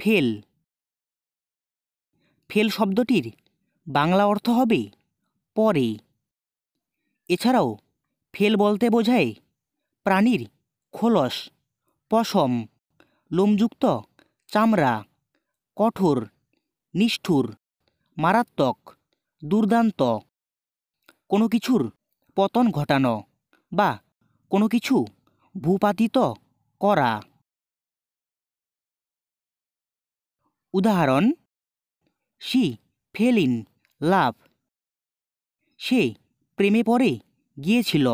fail fail শব্দটির বাংলা অর্থ হবে পরে এছাড়াও ফেল বলতে বোঝায় প্রাণীর খোলস পশম লোমযুক্ত চামড়া কঠোর নিষ্ঠুর মারাত্মক দুর্দান্ত কোনো কিছুর পতন ঘটানো বা কোনো কিছু ভূপাতিত করা উদাহরণ শি ফেল ইন লাভ সে প্রেমে পড়ে গিয়েছিল